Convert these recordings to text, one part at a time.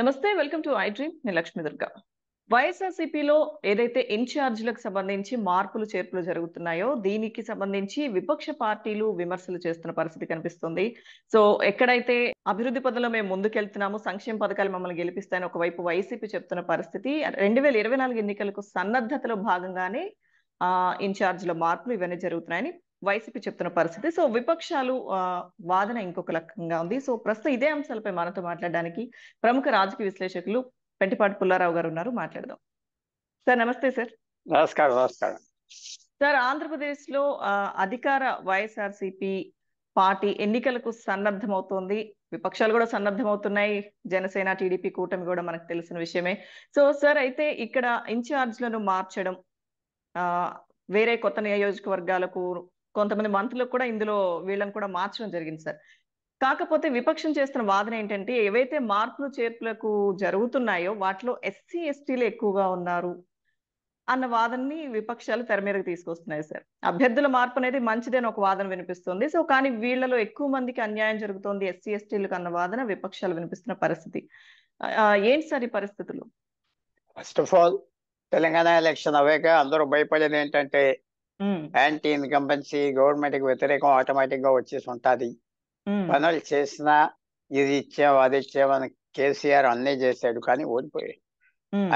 నమస్తే welcome to I dream నేను లక్ష్మి దుర్గా వైఎస్ఆర్సీపీలో ఏదైతే ఇన్ఛార్జీలకు సంబంధించి మార్పులు చేర్పులు జరుగుతున్నాయో దీనికి సంబంధించి విపక్ష పార్టీలు విమర్శలు చేస్తున్న పరిస్థితి కనిపిస్తుంది సో ఎక్కడైతే అభివృద్ధి పదంలో మేము ముందుకెళ్తున్నాము సంక్షేమ పథకాలు మమ్మల్ని గెలిపిస్తాయని ఒకవైపు వైసీపీ చెప్తున్న పరిస్థితి రెండు వేల ఇరవై నాలుగు ఎన్నికలకు సన్నద్ధతలో భాగంగానే ఆ ఇన్ఛార్జీల మార్పులు ఇవన్నీ జరుగుతున్నాయని వైసీపీ చెప్తున్న పరిస్థితి సో విపక్షాలు వాదన ఇంకొక రకంగా ఉంది సో ప్రస్తుతం ఇదే అంశాలపై మనతో మాట్లాడడానికి ప్రముఖ రాజకీయ విశ్లేషకులు పెంటిపాటి పుల్లారావు గారు ఉన్నారు మాట్లాడదాం సార్ నమస్తే సార్ నమస్కారం నమస్కారం సార్ ఆంధ్రప్రదేశ్ లో అధికార వైఎస్ఆర్సిపి పార్టీ ఎన్నికలకు సన్నద్ధమవుతోంది విపక్షాలు కూడా అవుతున్నాయి జనసేన టీడీపీ కూటమి కూడా మనకు తెలిసిన విషయమే సో సార్ అయితే ఇక్కడ ఇన్ఛార్జ్లను మార్చడం వేరే కొత్త నియోజకవర్గాలకు కొంతమంది మంత్రులకు కూడా ఇందులో వీళ్ళని కూడా మార్చడం జరిగింది సార్ కాకపోతే విపక్షం చేస్తున్న వాదన ఏంటంటే ఏవైతే మార్పులు చేర్పులకు జరుగుతున్నాయో వాటిలో ఎస్సీ ఎస్టీలు ఎక్కువగా ఉన్నారు అన్న వాదనని విపక్షాలు తెర తీసుకొస్తున్నాయి సార్ అభ్యర్థుల మార్పు అనేది మంచిదని ఒక వాదన వినిపిస్తుంది సో కానీ వీళ్ళలో ఎక్కువ మందికి అన్యాయం జరుగుతోంది ఎస్సీ ఎస్టీలకు అన్న వాదన విపక్షాలు వినిపిస్తున్న పరిస్థితి ఏంటి సార్ ఈ పరిస్థితులు first of all Telangana election అవే అందరూ భయపడేది ఏంటంటే యాంటీ ఇన్కంపెన్సీ గవర్నమెంట్ కి వ్యతిరేకం ఆటోమేటిక్ గా వచ్చేసి ఉంటది పనులు చేసినా ఇది ఇచ్చాం అది ఇచ్చామని కేసీఆర్ అన్నీ చేశాడు కానీ ఓడిపోయాడు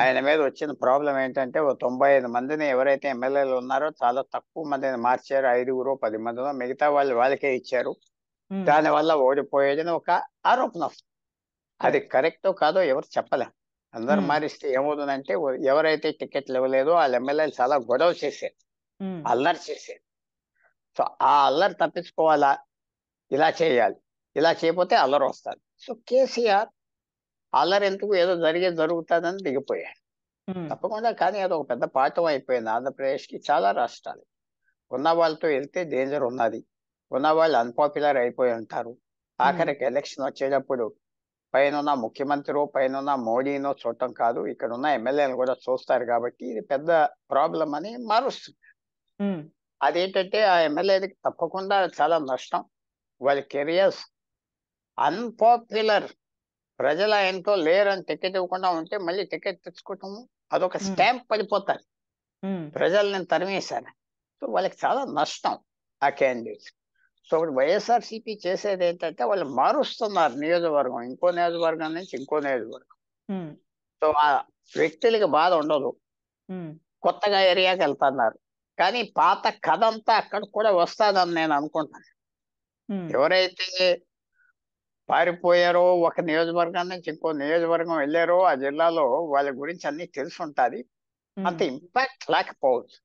ఆయన మీద వచ్చిన ప్రాబ్లం ఏంటంటే ఓ తొంభై ఐదు మందిని ఎవరైతే ఎమ్మెల్యేలు ఉన్నారో చాలా తక్కువ మందిని మార్చారు ఐదుగురు పది మందిలో మిగతా వాళ్ళు వాళ్ళకే ఇచ్చారు దాని వల్ల ఓడిపోయేదని ఒక ఆరోపణ అది కరెక్ట్ కాదో ఎవరు చెప్పలేం అందరు మారిస్తే ఏమవుతుందంటే ఎవరైతే టికెట్లు ఇవ్వలేదో వాళ్ళ ఎమ్మెల్యేలు చాలా గొడవ చేశారు అల్లరి చేసేది సో ఆ అల్లరి తప్పించుకోవాలా ఇలా చేయాలి ఇలా చేయకపోతే అల్లరి వస్తుంది సో కేసీఆర్ అల్లరి ఎందుకు ఏదో జరిగే జరుగుతుందని దిగిపోయాడు తప్పకుండా కానీ అది ఒక పెద్ద పాఠం అయిపోయింది ఆంధ్రప్రదేశ్కి చాలా రాష్ట్రాలు ఉన్న వాళ్ళతో వెళ్తే డేంజర్ ఉన్నది ఉన్న వాళ్ళు అన్పాపులర్ అయిపోయి ఉంటారు ఆఖరికి ఎలక్షన్ వచ్చేటప్పుడు పైన ముఖ్యమంత్రి పైన మోడీనో చూడటం కాదు ఇక్కడ ఉన్న ఎమ్మెల్యేలు కూడా చూస్తారు కాబట్టి ఇది పెద్ద ప్రాబ్లం అని మారుస్తుంది అదేంటంటే ఆ ఎమ్మెల్యేకి తప్పకుండా చాలా నష్టం వాళ్ళ కెరియర్స్ అన్పాపులర్ ప్రజలు ఆయనతో లేరని టికెట్ ఇవ్వకుండా ఉంటే మళ్ళీ టికెట్ తెచ్చుకోవటము అదొక స్టాంప్ పడిపోతారు ప్రజలు నేను తరిమేశాను సో వాళ్ళకి చాలా నష్టం ఆ క్యాండిడేట్స్ సో వైఎస్ఆర్సీపీ చేసేది ఏంటంటే వాళ్ళు మారుస్తున్నారు నియోజకవర్గం ఇంకో నియోజకవర్గం నుంచి ఇంకో నియోజకవర్గం సో ఆ వ్యక్తులకి బాధ ఉండదు కొత్తగా ఏరియాకి వెళ్తున్నారు కానీ పాత కథ అంతా అక్కడ కూడా వస్తాదని నేను అనుకుంటాను ఎవరైతే పారిపోయారో ఒక నియోజకవర్గం నుంచి ఇంకో నియోజకవర్గం వెళ్ళారో ఆ జిల్లాలో వాళ్ళ గురించి అన్ని తెలుసుంటది అంత ఇంపాక్ట్ లేకపోవచ్చు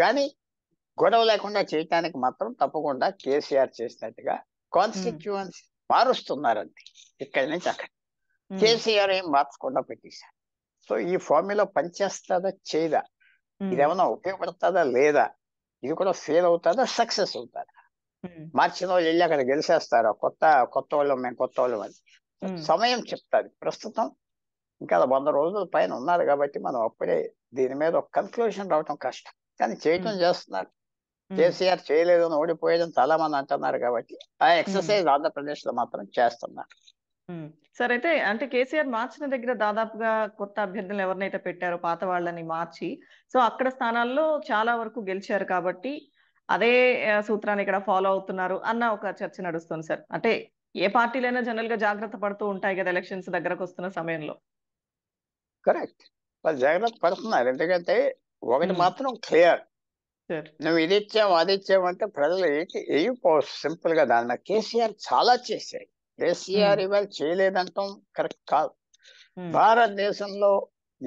కానీ గొడవ లేకుండా చేయటానికి మాత్రం తప్పకుండా కేసీఆర్ చేసినట్టుగా కాన్స్టిట్యువెన్సీ మారుస్తున్నారండి ఇక్కడి నుంచి అక్కడ కేసీఆర్ ఏం మార్చకుండా పెట్టేశారు సో ఈ ఫార్ములా పనిచేస్తుందా చేయదా ఇదేమన్నా ఉపయోగపడుతుందా లేదా ఇది కూడా ఫెయిల్ అవుతుందా సక్సెస్ అవుతారా మార్చిన వాళ్ళు వెళ్ళి అక్కడ గెలిచేస్తారు కొత్త కొత్త వాళ్ళు మేము కొత్త వాళ్ళు అని సమయం చెప్తాది ప్రస్తుతం ఇంకా వంద రోజుల పైన ఉన్నారు కాబట్టి మనం అప్పుడే దీని మీద ఒక కన్క్లూషన్ రావటం కష్టం కానీ చేయటం చేస్తున్నారు కేసీఆర్ చేయలేదు అని ఓడిపోయేదని చాలా మంది అంటున్నారు కాబట్టి ఆ ఎక్సర్సైజ్ ఆంధ్రప్రదేశ్ లో మాత్రం చేస్తున్నారు సార్ అయితే అంటే కేసీఆర్ మార్చిన దగ్గర దాదాపుగా కొత్త అభ్యర్థులు ఎవరినైతే పెట్టారో పాత వాళ్ళని మార్చి సో అక్కడ స్థానాల్లో చాలా వరకు గెలిచారు కాబట్టి అదే సూత్రాన్ని ఇక్కడ ఫాలో అవుతున్నారు అన్న ఒక చర్చ నడుస్తుంది సార్ అంటే ఏ పార్టీలైనా జనరల్ గా జాగ్రత్త పడుతూ ఉంటాయి కదా ఎలక్షన్స్ దగ్గరకు వస్తున్న సమయంలో కరెక్ట్ వాళ్ళు జాగ్రత్త పడుతున్నారు ఎందుకంటే ఒకటి మాత్రం క్లియర్ నువ్వు ఇది ఇచ్చావు అది ఇచ్చావు అంటే ప్రజలు ఏంటి ఏం సింపుల్ గా దాని కేసీఆర్ చాలా చేశాయి కేసీఆర్ ఇవాళ చేయలేదంటాం కరెక్ట్ కాదు భారతదేశంలో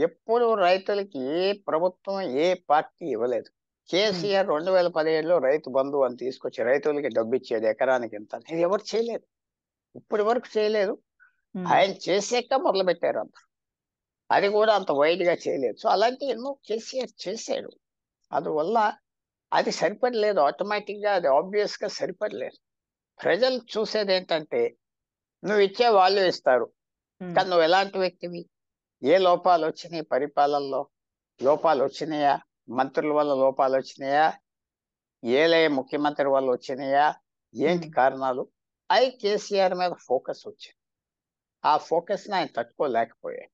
ఎప్పుడు రైతులకి ఏ ప్రభుత్వం ఏ పార్టీ ఇవ్వలేదు కేసీఆర్ రెండు వేల పదిహేడులో రైతు బంధు అని తీసుకొచ్చి రైతులకి డబ్బు ఇచ్చేది ఎకరానికి ఇంత ఇది ఎవరు చేయలేదు ఇప్పటి వరకు చేయలేదు ఆయన చేసాక మొదలు పెట్టారు అందరు అది కూడా అంత వైడ్ గా చేయలేదు సో అలాంటి ఎన్నో కేసీఆర్ చేశాడు అందువల్ల అది సరిపడలేదు ఆటోమేటిక్ గా అది ఆబ్వియస్ గా సరిపడలేదు ప్రజలు చూసేది ఏంటంటే నువ్వు ఇచ్చే వాళ్ళు ఇస్తారు కానీ నువ్వు ఎలాంటి వ్యక్తివి ఏ లోపాలు వచ్చినాయి పరిపాలనలో లోపాలు వచ్చినాయా మంత్రుల వల్ల లోపాలు వచ్చినాయా ఏలే ముఖ్యమంత్రి వల్ల వచ్చినాయా ఏంటి కారణాలు అవి కేసీఆర్ మీద ఫోకస్ వచ్చింది ఆ ఫోకస్ ఆయన తట్టుకోలేకపోయాడు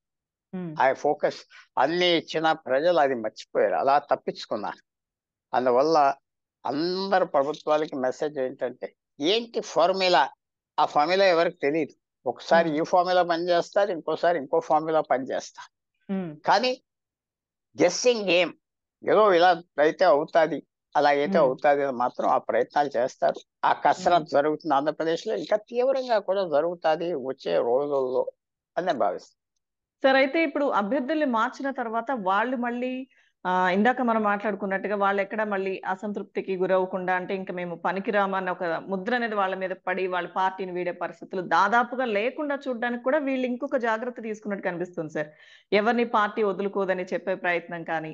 ఆ ఫోకస్ అన్ని ఇచ్చిన ప్రజలు అది మర్చిపోయారు అలా తప్పించుకున్నారు అందువల్ల అందరు ప్రభుత్వాలకి మెసేజ్ ఏంటంటే ఏంటి ఫార్ములా ఆ ఫార్ములా ఎవరికి తెలియదు ఒకసారి ఈ ఫార్ములా పనిచేస్తారు ఇంకోసారి ఇంకో ఫార్ములా పనిచేస్తారు కానీ గెస్సింగ్ గేమ్ ఏదో ఇలా అయితే అవుతుంది అయితే అవుతుంది మాత్రం ఆ ప్రయత్నాలు చేస్తారు ఆ కసరత్ జరుగుతుంది ఆంధ్రప్రదేశ్లో ఇంకా తీవ్రంగా కూడా జరుగుతుంది వచ్చే రోజుల్లో అని భావిస్తాను సార్ అయితే ఇప్పుడు అభ్యర్థుల్ని మార్చిన తర్వాత వాళ్ళు మళ్ళీ ఆ ఇందాక మనం మాట్లాడుకున్నట్టుగా వాళ్ళు ఎక్కడ మళ్ళీ అసంతృప్తికి గురవ్వకుండా అంటే ఇంకా మేము పనికిరామన్న ఒక ముద్ర అనేది వాళ్ళ మీద పడి వాళ్ళ పార్టీని వీడే పరిస్థితులు దాదాపుగా లేకుండా చూడడానికి కూడా వీళ్ళు ఇంకొక జాగ్రత్త తీసుకున్నట్టు కనిపిస్తుంది సార్ ఎవరిని పార్టీ వదులుకోదని చెప్పే ప్రయత్నం కానీ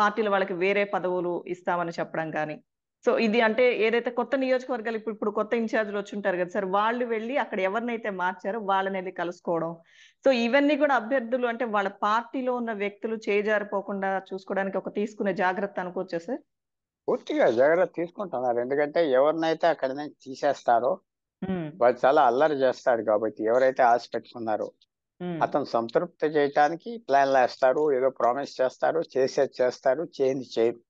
పార్టీలు వాళ్ళకి వేరే పదవులు ఇస్తామని చెప్పడం కానీ సో ఇది అంటే ఏదైతే కొత్త నియోజకవర్గాలు ఇప్పుడు ఇప్పుడు కొత్త ఇన్ఛార్జ్లు వచ్చి ఉంటారు కదా సార్ వాళ్ళు వెళ్ళి అక్కడ ఎవరినైతే మార్చారో వాళ్ళనేది కలుసుకోవడం సో ఇవన్నీ కూడా అభ్యర్థులు అంటే వాళ్ళ పార్టీలో ఉన్న వ్యక్తులు చేజారిపోకుండా చూసుకోవడానికి ఒక తీసుకునే జాగ్రత్త అనుకోవచ్చా సార్ పూర్తిగా జాగ్రత్త తీసుకుంటున్నారు ఎందుకంటే ఎవరినైతే అక్కడ తీసేస్తారో వాళ్ళు చాలా అల్లరి చేస్తారు కాబట్టి ఎవరైతే ఆశ పెట్టుకున్నారో అతను సంతృప్తి చేయటానికి ప్లాన్లు వేస్తారు ఏదో ప్రామిస్ చేస్తారు చేసేది చేస్తారు చేంజ్ చేయరు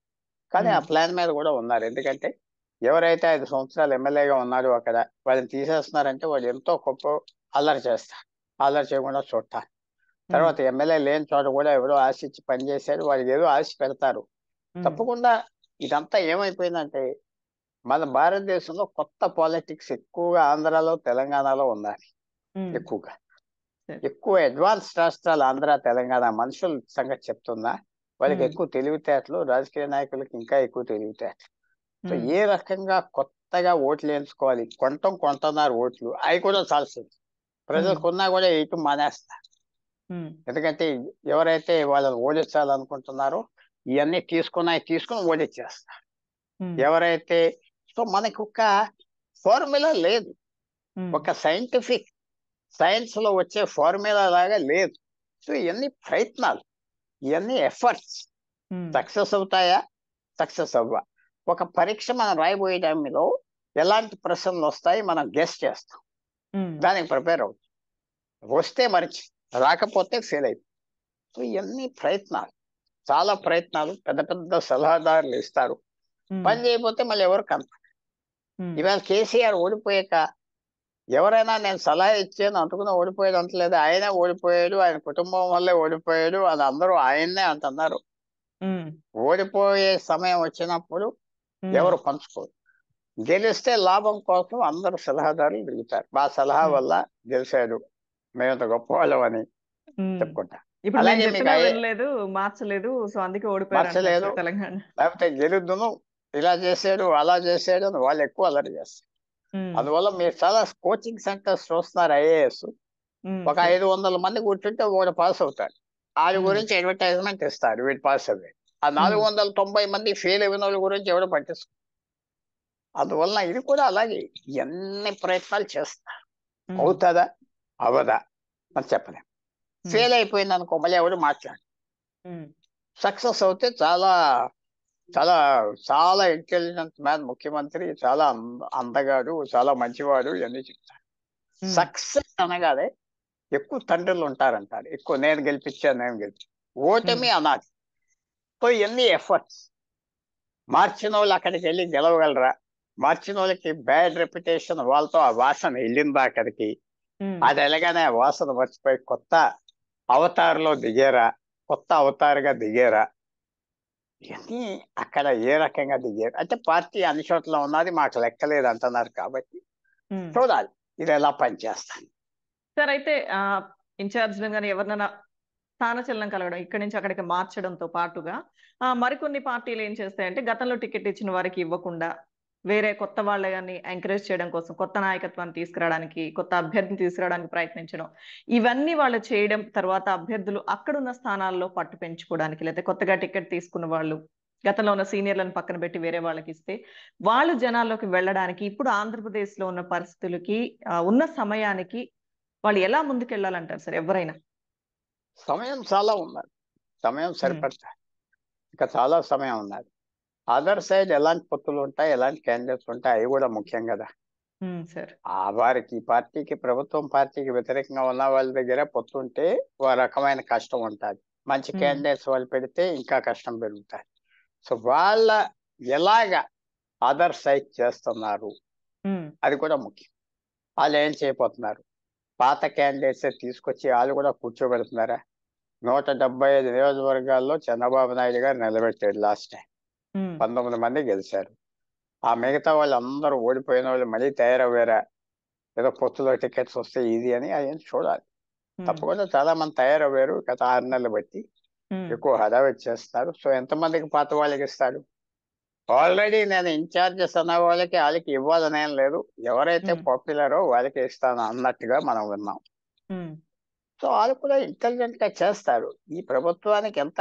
కానీ ఆ ప్లాన్ మీద కూడా ఉన్నారు ఎందుకంటే ఎవరైతే ఐదు సంవత్సరాలు ఎమ్మెల్యేగా ఉన్నారో అక్కడ వాళ్ళని తీసేస్తున్నారంటే వాళ్ళు ఎంతో గొప్ప అల్లరి చేస్తారు అల్లరి చేయకుండా చూడతారు తర్వాత ఎమ్మెల్యే లేని చోట కూడా ఎవరో ఆశించి పనిచేశారు వాళ్ళు ఏదో ఆశ పెడతారు తప్పకుండా ఇదంతా ఏమైపోయిందంటే మన భారతదేశంలో కొత్త పాలిటిక్స్ ఎక్కువగా ఆంధ్రాలో తెలంగాణలో ఉన్నాయి ఎక్కువగా ఎక్కువ అడ్వాన్స్ రాష్ట్రాలు ఆంధ్ర తెలంగాణ మనుషుల సంగతి చెప్తున్నా వాళ్ళకి ఎక్కువ తెలివితేటలు రాజకీయ నాయకులకి ఇంకా ఎక్కువ తెలివితేటలు సో ఏ రకంగా కొత్తగా ఓట్లు వేయించుకోవాలి కొంటం కొంటున్నారు ఓట్లు అవి కూడా చాల్సింది ప్రజలు కొన్నా కూడా ఇటు మానేస్తారు ఎందుకంటే ఎవరైతే వాళ్ళని ఓడించాలనుకుంటున్నారో ఇవన్నీ తీసుకున్నా తీసుకుని ఓడించేస్తారు ఎవరైతే సో మనకి ఒక ఫార్ములా లేదు ఒక సైంటిఫిక్ సైన్స్ లో వచ్చే ఫార్ములా లాగా లేదు సో ఇవన్నీ ప్రయత్నాలు ఇవన్నీ ఎఫర్ట్స్ సక్సెస్ అవుతాయా సక్సెస్ అవ్వ ఒక పరీక్ష మనం రాయబోయే టైంలో ఎలాంటి ప్రశ్నలు వస్తాయి మనం గెస్ట్ చేస్తాం దానికి ప్రిపేర్ అవుతాం వస్తే మరిచి రాకపోతే ఫెయిల్ అయిపోతుంది సో ఇవన్నీ ప్రయత్నాలు చాలా ప్రయత్నాలు పెద్ద పెద్ద సలహాదారులు ఇస్తారు పని చేయకపోతే మళ్ళీ ఎవరు కనపడారు ఇవాళ కేసీఆర్ ఓడిపోయాక ఎవరైనా నేను సలహా ఇచ్చాను అంటుకుని ఓడిపోయాడు అంటలేదు ఆయనే ఓడిపోయాడు ఆయన కుటుంబం వల్లే ఓడిపోయాడు అని అందరూ ఆయన్నే అంటున్నారు ఓడిపోయే సమయం వచ్చినప్పుడు ఎవరు పంచుకోరు గెలిస్తే లాభం కోసం అందరు సలహాదారులు దిగుతారు మా సలహా వల్ల గెలిచాడు మేమంత గొప్పవాళ్ళం అని చెప్పుకుంటా లేదు మార్చలేదు సో అందుకే లేకపోతే గెలుద్దును ఇలా చేసాడు అలా చేసాడు అని వాళ్ళు ఎక్కువ అలరి చేస్తారు అందువల్ల మీరు చాలా కోచింగ్ సెంటర్స్ చూస్తున్నారు ఐఏఎస్ ఒక ఐదు వందల మంది కూర్చుంటే ఒకటి పాస్ అవుతారు వారి గురించి అడ్వర్టైజ్మెంట్ ఇస్తారు వీటి పాస్ అవి ఆ నాలుగు వందల తొంభై మంది ఫెయిల్ అయిన వాళ్ళ గురించి ఎవడో పట్టిస్తారు అందువల్ల ఇది కూడా అలాగే ఎన్ని ప్రయత్నాలు చేస్తా అవుతుందా అవదా అని చెప్పలేం ఫెయిల్ అయిపోయింది అనుకో మళ్ళీ ఎవడు మాట్లాడు సక్సెస్ అవుతే చాలా చాలా చాలా ఇంటెలిజెంట్ మ్యాన్ ముఖ్యమంత్రి చాలా అందగాడు చాలా మంచివాడు ఇవన్నీ చెప్తారు సక్సెస్ అనగానే ఎక్కువ తండ్రులు ఉంటారంటారు ఎక్కువ నేను గెలిపించా నేను గెలిపి ఓటమి అనాథ్ సో ఎన్ని ఎఫర్ట్స్ మార్చిన వాళ్ళు అక్కడికి వెళ్ళి గెలవగలరా మార్చిన వాళ్ళకి బ్యాడ్ రెప్యుటేషన్ వాళ్ళతో ఆ వాసన వెళ్ళిందా అక్కడికి అది ఎలాగానే ఆ వాసన మర్చిపోయి కొత్త అవతారులో దిగారా కొత్త అవతారుగా దిగారా ఇవన్నీ అక్కడ ఏ రకంగా దిగారు అంటే పార్టీ అన్ని చోట్ల ఉన్నది మాకు లెక్కలేదు అంటున్నారు కాబట్టి చూడాలి ఇది ఎలా పనిచేస్తాను సార్ అయితే ఇన్ఛార్జ్ కానీ ఎవరినైనా స్థానచలనం కలగడం ఇక్కడి నుంచి అక్కడికి మార్చడంతో పాటుగా మరికొన్ని పార్టీలు ఏం చేస్తాయంటే గతంలో టికెట్ ఇచ్చిన వారికి ఇవ్వకుండా వేరే కొత్త వాళ్ళని ఎంకరేజ్ చేయడం కోసం కొత్త నాయకత్వాన్ని తీసుకురావడానికి కొత్త అభ్యర్థిని తీసుకురావడానికి ప్రయత్నించడం ఇవన్నీ వాళ్ళు చేయడం తర్వాత అభ్యర్థులు అక్కడున్న స్థానాల్లో పట్టు పెంచుకోవడానికి లేకపోతే కొత్తగా టికెట్ తీసుకున్న వాళ్ళు గతంలో ఉన్న సీనియర్లను పక్కన పెట్టి వేరే వాళ్ళకి ఇస్తే వాళ్ళు జనాల్లోకి వెళ్ళడానికి ఇప్పుడు ఆంధ్రప్రదేశ్ లో ఉన్న పరిస్థితులకి ఉన్న సమయానికి వాళ్ళు ఎలా ముందుకెళ్ళాలంటారు సార్ ఎవరైనా సమయం చాలా ఉన్నది సమయం సరిపడతా ఇంకా చాలా సమయం ఉన్నది అదర్ సైడ్ ఎలాంటి పొత్తులు ఉంటాయి ఎలాంటి క్యాండిడేట్స్ ఉంటాయి అవి కూడా ముఖ్యం కదా ఆ వారికి పార్టీకి ప్రభుత్వం పార్టీకి వ్యతిరేకంగా ఉన్న వాళ్ళ దగ్గర పొత్తు ఉంటే ఓ రకమైన కష్టం ఉంటుంది మంచి క్యాండిడేట్స్ వాళ్ళు పెడితే ఇంకా కష్టం పెరుగుతాయి సో వాళ్ళ ఎలాగ అదర్ సైడ్ చేస్తున్నారు అది కూడా ముఖ్యం వాళ్ళు ఏం చేయబోతున్నారు పాత క్యాండిడేట్స్ తీసుకొచ్చి వాళ్ళు కూడా కూర్చోబెడుతున్నారా నూట డెబ్బై ఐదు నియోజకవర్గాల్లో చంద్రబాబు నాయుడు గారు నిలబెట్టాడు లాస్ట్ టైం పంతొమ్మిది మంది గెలిచారు ఆ మిగతా వాళ్ళందరూ ఓడిపోయిన వాళ్ళు మళ్ళీ తయారవ్వారా ఏదో పొత్తులో టికెట్స్ వస్తే ఇది అని ఆయన చూడాలి తప్పకుండా చాలా మంది తయారవ్వారు గత ఆరు నెలలు బట్టి ఎక్కువ హడావి చేస్తారు సో ఎంతమందికి పాత వాళ్ళకి ఇస్తారు ఆల్రెడీ నేను ఇన్ఛార్జెస్ అన్న వాళ్ళకి వాళ్ళకి ఇవ్వాలనేం లేదు ఎవరైతే పాపులరో వాళ్ళకి ఇస్తాను అన్నట్టుగా మనం విన్నాం సో వాళ్ళు కూడా ఇంటెలిజెంట్ గా చేస్తారు ఈ ప్రభుత్వానికి ఎంత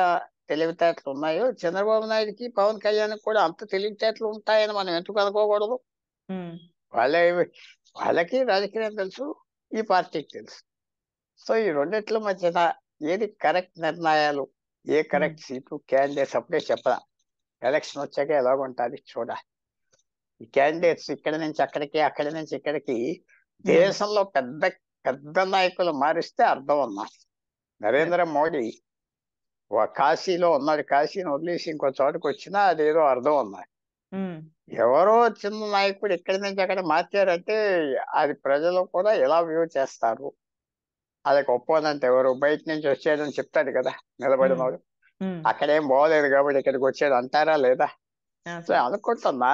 తెలివితేటలు ఉన్నాయో చంద్రబాబు నాయుడుకి పవన్ కళ్యాణ్ కూడా అంత తెలివితేటలు ఉంటాయని మనం ఎందుకు అనుకోకూడదు వాళ్ళ వాళ్ళకి రాజకీయం తెలుసు ఈ పార్టీకి తెలుసు సో ఈ రెండిట్ల మధ్యన ఏది కరెక్ట్ నిర్ణయాలు ఏ కరెక్ట్ సీటు క్యాండిడేట్స్ అప్పుడే చెప్పరా ఎలక్షన్ వచ్చాక ఎలాగుంటుంది చూడ ఈ క్యాండిడేట్స్ ఇక్కడ నుంచి అక్కడికి అక్కడి నుంచి ఇక్కడికి దేశంలో పెద్ద పెద్ద నాయకులు మారిస్తే అర్థం ఉన్నారు నరేంద్ర మోడీ కాశీలో ఉన్నాడు కాశీని వదిలేసి ఇంకో చోటుకు వచ్చినా అదేదో అర్థం ఉన్నాయి ఎవరో చిన్న నాయకుడు ఇక్కడి నుంచి అక్కడ మార్చారంటే అది ప్రజలు కూడా ఎలా వ్యూ చేస్తారు అది గొప్పదంటే ఎవరు బయట నుంచి వచ్చేదని చెప్తాడు కదా నిలబడినోడు అక్కడేం బాగోలేదు కాబట్టి ఇక్కడికి వచ్చాడు అంటారా లేదా అనుకుంటున్నా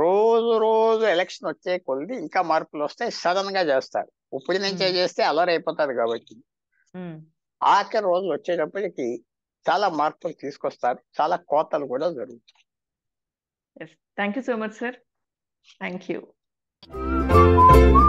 రోజు రోజు ఎలక్షన్ వచ్చే కొలిది ఇంకా మార్పులు వస్తాయి సడన్ గా చేస్తారు ఇప్పటి నుంచే చేస్తే అలర్ అయిపోతారు కాబట్టి ఆఖరి రోజు వచ్చేటప్పటికి చాలా మార్పులు తీసుకొస్తారు చాలా కోతలు కూడా జరుగుతాయి thank you so much sir thank you